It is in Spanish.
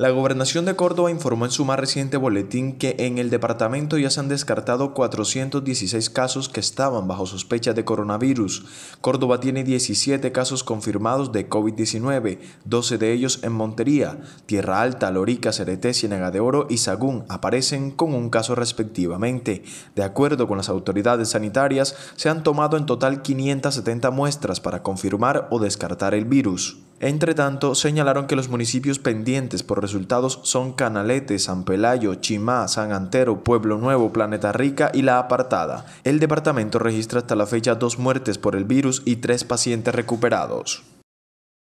La gobernación de Córdoba informó en su más reciente boletín que en el departamento ya se han descartado 416 casos que estaban bajo sospecha de coronavirus. Córdoba tiene 17 casos confirmados de COVID-19, 12 de ellos en Montería. Tierra Alta, Lorica, Cereté, Ciénaga de Oro y Sagún aparecen con un caso respectivamente. De acuerdo con las autoridades sanitarias, se han tomado en total 570 muestras para confirmar o descartar el virus tanto, señalaron que los municipios pendientes por resultados son Canalete, San Pelayo, Chimá, San Antero, Pueblo Nuevo, Planeta Rica y La Apartada. El departamento registra hasta la fecha dos muertes por el virus y tres pacientes recuperados.